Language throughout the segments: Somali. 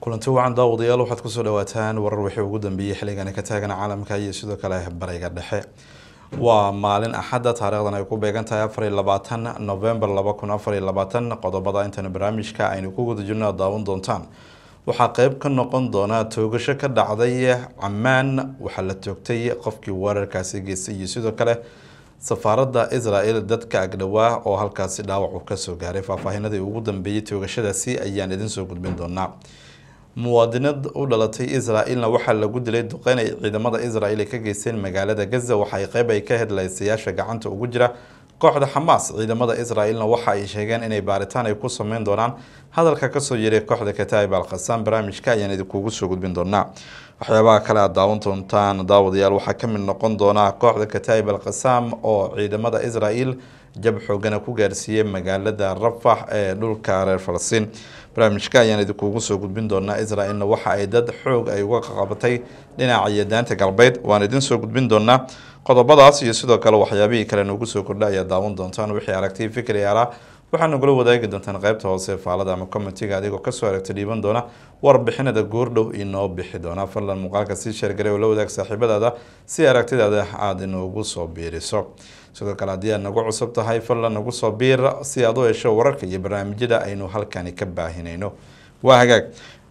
kulanti wacan daawadayaal waxaad kusoo dhawaataan warar wixii ugu dambeeyey xilligan ka taagan caalamka iyo sidoo kale bariga dhexe waa maalin axadda taariikhdan ay ku beegan tahay afariy labaatan novembar laba kun afariy labaatan qodobada intan barnaamijka aynu ku gudajirno jirno daawan doontaan waxaa qeyb ka noqon doonaa toogasho ka dhacday camaan waxaa la toogtay qofkii weerarkaasi geystay iyo sidoo kale safaaradda israel dadka agdhawaa oo halkaasi dhaawac uu kasoo gaaray faahfaahinadii ugu dambeeyey toogashadaasi ayaan idin soo gudbin doonaa muwaadinad u dhalatay israa-ilna waxaa lagu dilay duqeyn ay ciidamada israel ay ka geysteen magaalada gaza waxa ay qeyb ay ka hedlaysayaasha gacanta ugu jira kooxda xamaas ciidamada israel waxa ay sheegeen inay baaritaan ay ku sameyn doonaan hadalka kasoo yeeray kooxda kataa'ib alkhasaan barnaamijka ayaan idinkuugu soo gudbin doonaa waxyaabaha kale aad daawan doontaan daawadayaal waxaa ka mid noqon doonaa kooxda kataa'ib alkhasaam oo ciidamada israel jab xoogana ku gaarsiiyey magaalada rafax ee dhulka reer falastiin barnaamijka ayaan idinkuugu soo gudbin doonaa isra-elna waxa ay dad xoog ay uga qabatay dhinaca yadaanta galbeed waan idin soo gudbin doonaa qodobadaas iyo sidoo kale waxyaabihii kale noogu soo kordha ayaa daawan doontaan wixii aragtay fikir yaala waxaana gula wadaagi doontaan qaybta hoose faalada ama commentiga adigoo kasoo aragta dhiiban doona warbixinada goordhow inoo bixi doona fadlan muuqaalka sii sheergaray oo la wadaag saaxiibadaada si aragtidaada aada inoogu soo biiriso sidoo kale haddii aad nagu cusub tahay falla nagu soo biira si aad u hesho wararka iyo barnaamijyada aynu halkani ka baahinayno waa hagaag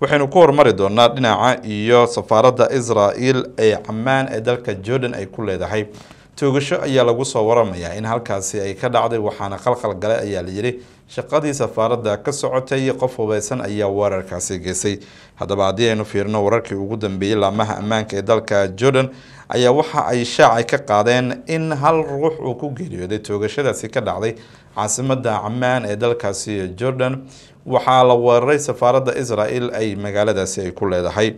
waxaynu ku horumari doonaa dhinaca iyo safaaradda israel ee cammaan ee dalka jordan ay ku leedahay toogasho ayaa lagu soo waramayaa in halkaasi ay ka dhacday waxaana qalqal gale ayaa layidhi shaqadii safaaradda ka socotay qof hubeysan ayaa weerarkaasi geysay haddaba haddii aynu fiirno wararkii ugu dambeeyey laamaha ammaanka ee dalka jordan ayaa waxa ay shaacay ka qaadeen in hal ruux uu ku geeriyooday toogashadaasi ka dhacday caasimada camaan ee dalkaasi jordan waxaa la weeraray safaaradda israel ay magaaladaasi ay ku leedahay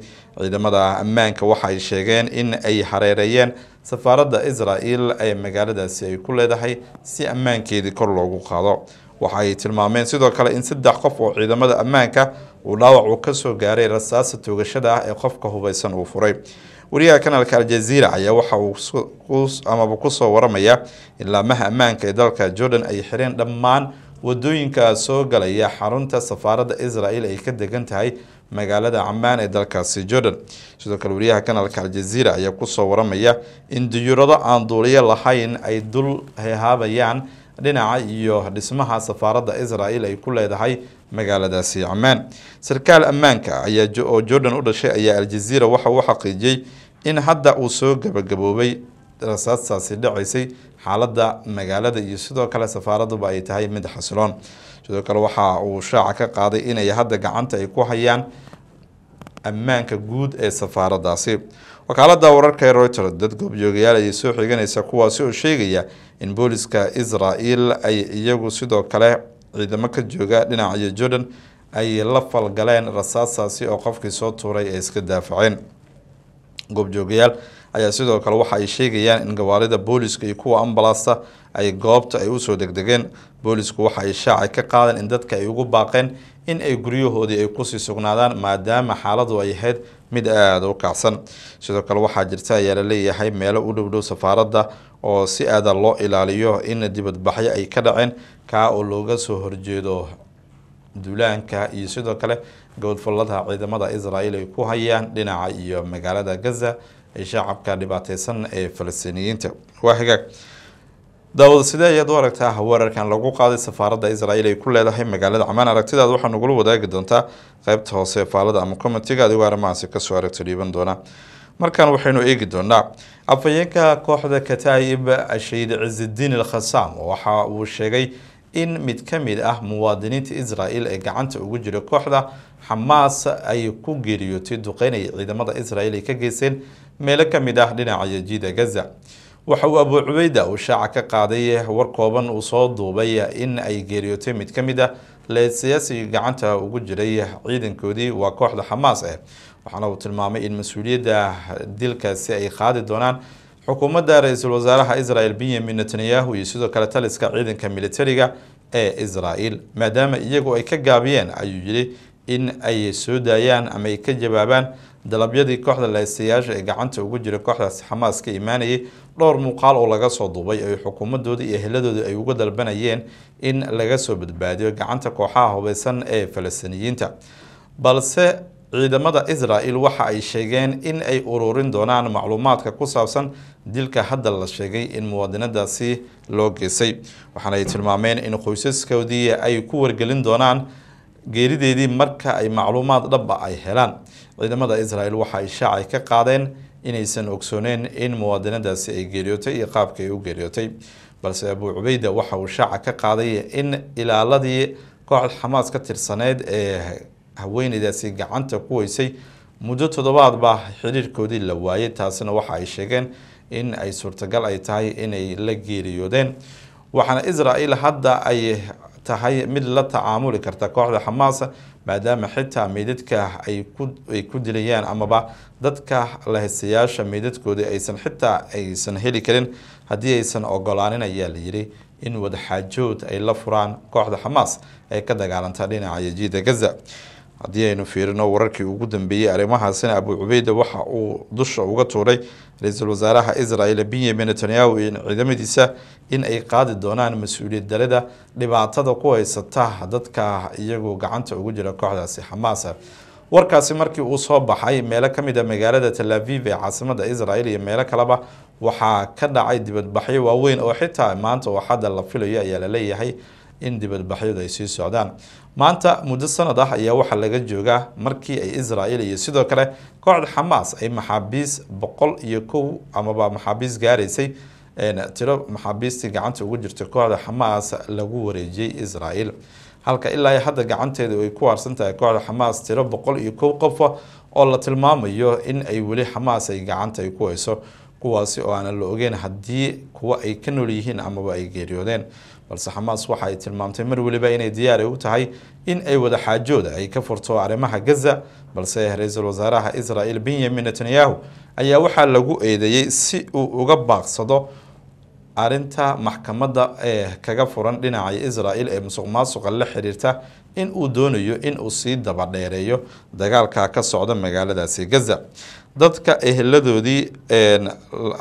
ciidamada ammaanka waxa ay sheegeen in ay hareereeyeen safaaradda israa'el ee magaaladaasi ay ku leedahay si ammaankeedii kor loogu qaado waxa ay tilmaameen sidoo kale in saddex qof oo ciidamada ammaanka uu dhaawac ka kasoo gaaray rasaasa toogashada ah ee qofka hubaysan uu furay wariyaha kanaalka aljaziira ayaa waxa uu amaba kusoo waramaya in laamaha ammaanka ee dalka jordan ay xireen dhammaan wadooyinka soo galaya xarunta safaaradda israel ay ka degan tahay magaalada camaan ee dalkaasi jordan sidoo kale wariyaha kanaalka aljaziira ayaa kusoo waramaya in diyuurado aan duuliyo lahayn ay dul hehaabayaan dhinaca iyo dhismaha safaaradda israel ay ku leedahay magaaladaasi cammaan sarkaal ammaanka ayaa oo jordan u dhashay ayaa aljaziira waxa uu xaqiijiyey in hadda uu soo gabagaboobay rasaastaasi dhacaysay xaaladda magaalada iyo sidoo kale safaaraduba ay tahay mid xasiloon sidoo kale waxa uu shaaca ka qaaday inay hadda gacanta ay ku hayaan ammaanka guud ee safaaradaasi wakaalada wararka ee royter dad goobjoogayaal ayay soo xiganaysa kuwaasi oo sheegaya in booliska isra-el ay iyagu sidoo kale ciidamo ka jooga dhinaca jordan ay la falgaleen rasaasaasi oo qofkii soo tuuray ay iska daafaceen goobjoogayaal ayaa sidoo kale waxa ay sheegayaan in gawaarida booliska iyo kuwa ambalasta ay goobta ay usoo degdegeen boolisku waxa ay shaacay ka qaadeen in dadka ay ugu baaqeen in ay guryahoodii ay kusii sugnaadaan maadaama xaaladu ay ahayd mid aada u kacsan sidoo kale waxaa jirta ayaa la leeyahay meelo u dhowdhow safaaradda oo si aada loo ilaaliyo in dibadbaxyo ay ka dhaceen kaa oo looga soo horjeedo duulaanka iyo sidoo kale gowdfaladaha ciidamada israel ay ku hayaan dhinaca iyo magaalada gaza shacabka dhibaateysan ee falastiiniyiinta waa hagaag daawad sidee ayaad u aragtaa ah weerarkan lagu qaaday safaaradda israel ay ku leedahay magaalada cammaan aragtidaad waxaa nagula wadaagi doontaa qeybta hoose faalada ama commentiga adigoo arrimahaasi kasoo aragto dhiiban doona markaan waxaynu eegi doonaa afhayeenka kooxda kataayib ashayd cizidiin alkhasaam waxa uu sheegay in mid ka mid ah muwaadiniinta israel ee gacanta ugu jira kooxda xamaas ay ku geeriyootay duqeynaya ciidamada israel ay ka geysteen meelo ka mid ah dhinaca jida gaza waxa uu abuu cubeyda uu shaaca ka qaaday war kooban uu soo duubay in ay geeriyootay mid ka mid ah lsiyaasiga gacanta ugu jiray ciidankoodii waa kooxda xamaas eh waxaana uu tilmaamay in mas-uuliyadda dilkaasi ay qaadi doonaan xukuumadda ra-iisul wasaaraha israel benyamin netanyahu iyo sidoo kale taliska ciidanka militariga ee israel maadaama iyagu ay ka gaabiyeen ayuu yidhi in ay soo daayaan ama ay ka jawaabaan dalabyadii kooxda laysayaasha ee gacanta ugu jira kooxdaas xamaas ka imaanayay dhowr muuqaal oo laga soo duubay oy xukuumadooda iyo heladooda ay uga dalbanayeen in laga soo badbaadiyo gacanta kooxaha hubeysan ee falastiiniyiinta balse ciidamada israel waxa ay sheegeen in ay ururin doonaan macluumaadka ku saabsan dilka hadda la sheegay in muwaadinadaasi loo geesay waxaana ay tilmaameen in qoysaskoodii ay ku wargelin doonaan geerideedii marka ay macluumaad dhabba ah ay helaan ciidamada israel waxa ay shaacay ka qaadeen inaysan ogsooneyn in muwaadinadaasi ay geeriyootay iyo qaabka ay u geeriyootay balse abuu cubeyda waxa uu shaaca ka qaaday in ilaaladii kooxda xamaas ka tirsaneed ee haweeneydaasi gacanta ku weysay muddo toddobaad baa xiriirkoodii la waayay taasina waxa ay sheegeen in ay suurtagal ay tahay inay la geeriyoodeen waxaana isra hadda ay tahay mid la tacaamuli karta kooxda xamaas maadaama xitaa meydadka ay ku dilayaan amaba dadka lahesayaasha meydadkooda aysan xitaa aysan heli karin haddii aysan ogolaanin ayaa la layiri in wadaxaajood ay la furaan kooxda xamaas ay ka dagaalanta dhinaca yajiida gaza haddii aynu fiirino wararkii ugu dambeeyey arrimahaasina abu cubeyda waxa uu dusha uga tuuray ra-iisul wasaaraha israel benyamin netanyahu iyo ciidamadiisa in ay qaadi doonaan mas-uuliyad darida dhibaatada ku haysata dadka iyagoo gacanta ugu jira kooxdaasi xamaasa warkaasi markii uu soo baxay meelo ka mid a ah magaalada aviv ee caasimada israel iyo meelo kaleba waxaa ka dhacay dibadbaxyo waaweyn oo xitaa maanta oo xadda la filayo ayaa laleeyahay in dibadbaxyadu ay sii socdaan maanta muddo sanad ah ayaa waxaa laga joogaa markii ay israa'iil iyo sidoo kale kooxda xamaas ay maxaabiis boqol iyo kow amaba maxaabiis gaaraysay tiro maxaabiistii gacanta ugu jirta kooxda xamaas lagu wareejiyey israa'iil halka ilaa hadda gacanteedu ay ku waarsan tahay kooxda xamaas tiro boqol iyo kow qofa oo la tilmaamayo in ay weli xamaas ay gacanta ay ku hayso kuwaasi oo aana la ogeyn haddii kuwa ay ka nool yihiin amaba ay geeriyoodeen balse xamaas waxa ay tilmaamtay mar weliba inay diyaari u tahay in ay wadaxaajooda ay ka furto arrimaha gaza balse ra-iisul wasaaraha israel benyamin netanyahu ayaa waxaa lagu eedeeyey si uu uga baaqsado arinta maxkamada ee eh, kaga furan dhinaca israel ee musuq maasuqa la xiriirta in uu doonayo in uu sii dabadheereeyo dagaalka ka socda magaaladaasi gaza dadka eheladoodii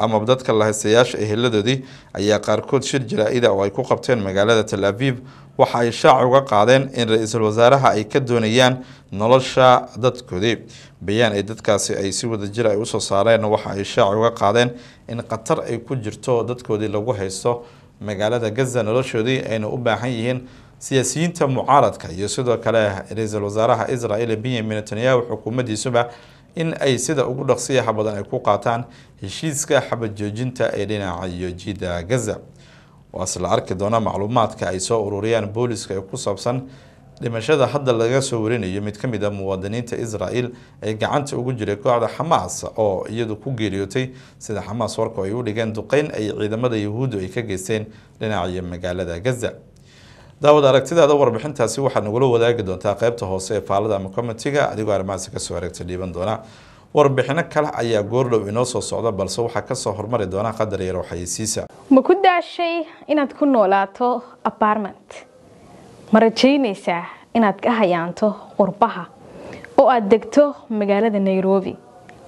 ama dadka lahaystayaasha eheladoodii ayaa qaarkood shir jaraa-ida oo ay ku qabteen magaalada tal aviv waxa ay shaac uga qaadeen in ra-iisul wasaaraha ay ka doonayaan nolosha dadkoodii bayaan ay dadkaasi ay si wada jir ah ay usoo saareen waxa ay shaac uga qaadeen in khatar ay ku jirto dadkoodii lagu haysto magaalada gaza noloshoodii ayna u baahan yihiin siyaasiyiinta mucaaradka iyo sidoo kale ra-iisul wasaaraha israel benyamin netanyahu xukuumaddiisuba in ay sida ugu dhaqsiyaha badan ay ku qaataan heshiiska xabad joojinta ee dhinaca yoojida gaza waase la arki doonaa macluumaadka ay soo ururiyaan booliska ee ku saabsan dhimashada hadda laga soo warinayo mid ka mid a ah muwaadiniinta israel ee gacanta ugu jiray kooxda xamaas oo iyadu ku geeriyootay sida xamaas warku ay u dhigeen duqeyn ay ciidamada yahuuddu ay ka geysteen dhinaciyo magaalada gaza daawad aragtidaada warbixintaasi waxaad nagula wadaagi doontaa qeybta hoose ee faalada ama comitiga adigoo arrimahasi kasoo aragta dhiiban doona warbixino kale ayaa goordhow inoo soo socda balse waxaa kasoo hormari doonaa qadar yar oo ah. ma ku daashay inaad ku noolaato apartment ma rajaynaysaa inaad ka hayaanto qurbaha oo aad degto magaalada nairobi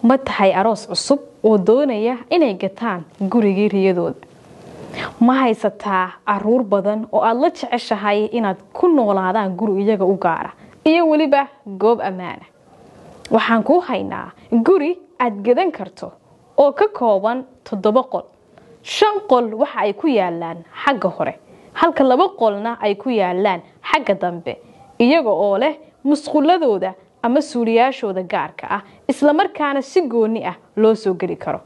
ma tahay aroos cusub oo doonaya inay gataan gurigii riyadooda ma haysataa caruur badan oo aada la jeceshahay inaad ku noolaadaan guri iyaga u gaara iyo weliba goob ammaana ah waxaan kuu haynaa guri aad gadan karto oo ka kooban toddoba qol shan qol waxa ay ku yaalaan xagga hore halka laba qolna ay ku yaalaan xagga dambe iyaga oo leh musquladooda ama suuliyaashooda gaarka ah islamarkaana si gooni ah loo soo geli karo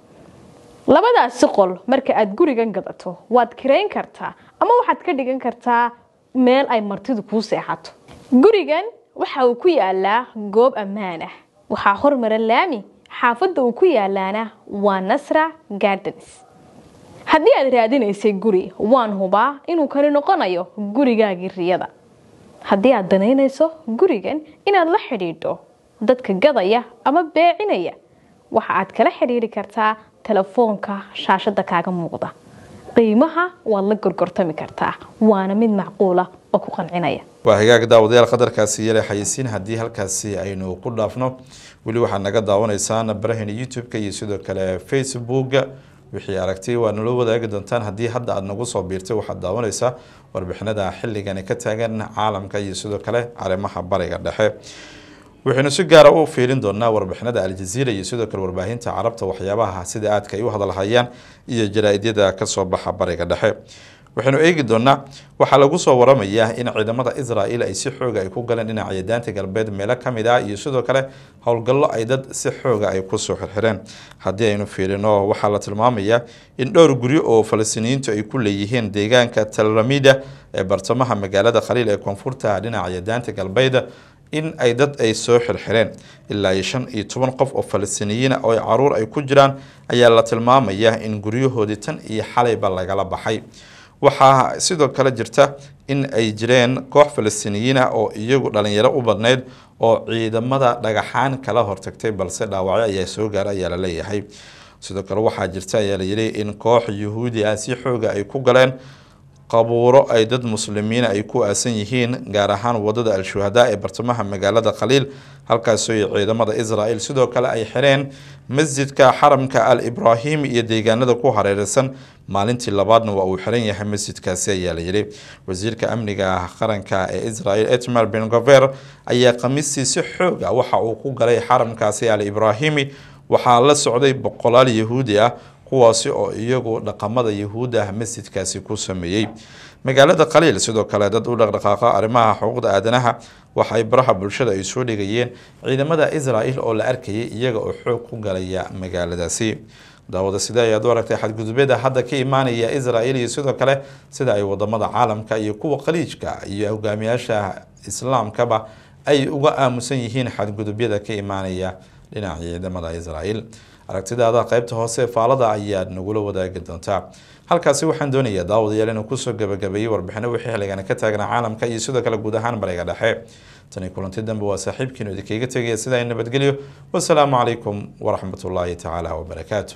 labadaasi qol marka aad gurigan gadato waad kirayn kartaa ama waxaad ka dhigan kartaa meel ay martidu kuu seexato gurigan waxa uu ku yaalaa goob ammaan ah waxaa hormara laami xaafadda uu ku yaalaana waa nasra gardens haddii aad raadinaysay guri waan hubaa inuu kani noqonayo gurigaagii riyada haddii aad danaynayso gurigan inaad la xidhiidho dadka gadaya ama beecinaya waxa aad kala xidhiiri kartaa telefoonka shaashadda kaaga muuqda قيمها ولا قرقرتم كرتها وأنا من معقولة أكون عناية. وهيك داود يا القدر كاسية لحيسين هديها الكاسية أينو قل أفنو ولو حنا قد داون إنسان برهن يوتيوب كي يسودو كلا فيسبوك وحي أركتي ونلو بدأ قد أنتان هدي حد أن نقص وبيرتي وحد داون إنسان وربحنا دا حلي كان كتاجن عالم كي يسودو كلا على ما حبري قد حيب. waxaynu si gaara ah u fiilin doonaa warbixinada aljaziira iyo sidoo kale warbaahinta carabta waxyaabaha sida aadka ay u hadalhayaan iyo jaraa-idyada kasoo baxa bariga dhexe waxaynu eegi doonaa waxaa lagu soo waramayaa in ciidamada israel ay si xooga ay ah ku galeen dhinaca yadaanta galbeed meelo kamid ah iyo sidoo kale howlgallo ay dad si xooga ah ay kusoo xirxireen haddii aynu fiilino waxaa la tilmaamayaa in dhowr guryo oo falastiiniyiintu ay ku leeyihiin deegaanka talramida ee bartamaha magaalada khaliil ee koonfurta dhinaca yadaanta galbeed in ay dad ay soo xirxireen ilaa shan iyo toban qof oo falastiiniyiina ah oo caruur ay ku jiraan ayaa la tilmaamaya in guryahoodii tan iyo xalayba lagala baxay waxaa sidoo kale jirta in ay jireen koox falastiiniyiin ah oo iyagu dhalinyaro u badneyd oo ciidamada dhagaxaan kala hortagtay balse dhaawacyo ayaa soo gaara ayaa leeyahay sidoo kale waxaa jirta ayaa layidhi in koox yuhuudi ah si xooga ay ku galeen qabuuro ay dad muslimiina ay ku aasan yihiin gaar ahaan wadada al-shuhadaa ee bartamaha magaalada khaliil halkaasoo iyo ciidamada israa'el sidoo kale ay xireen masjidka xaramka al ibrahim iyo deegaanada ku hareereysan maalintii labaadna waa uu xiran yahay masjidkaasi ayaa la wasiirka amniga ah qaranka ee israel etmer bengover ayaa khamiistii si xoog ah waxa uu ku galay xaramkaasi al ibrahimi waxaa la socday boqolaal yahuudi ah kuwaasi oo iyagu dhaqamada yahuudda ah masjidkaasi ku sameeyey magaalada khaliil sidoo kale dad u dhaqdhaqaaqa arrimaha xuquuqda aadanaha waxay baraha bulshada ay soo dhigayeen ciidamada israa'il oo la arkayay iyaga oo xoog ku galaya magaaladaasi daawada sidee ayaad u aragtay xadgudubyada hadda ka imaanaya israa'il iyo sidoo kale sida ay wadamada caalamka iyo kuwa khaliijka iyo hogaamiyaasha islaamkaba ay uga aamusan yihiin xadgudubyada ka imaanaya dhinaca ciidamada israa'il aragtidaada qaybta hoose ee faalada ayaad nagula wadaagi doontaa halkaasi waxaan doonayaa daawad daawadayaal inuu kusoo gabagabeeyey warbixino wixii xilligana ka taagnaa caalamka iyo sidoo kale guud ahaan bariga dhexe tani kulanti dambe waa saaxiibkiinu idinkaga tegaya sidaa in nabadgelyo wasalaamu calaykum waraxmatullaahi tacaala wabarakaatu